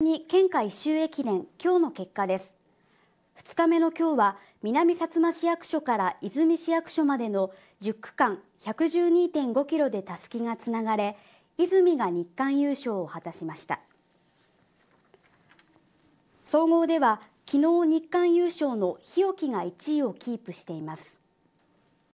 に県下一周駅伝今日の結果です2日目の今日は南薩摩市役所から泉市役所までの10区間112.5キロでたすきがつながれ泉が日韓優勝を果たしました総合では昨日日間優勝の日置が1位をキープしています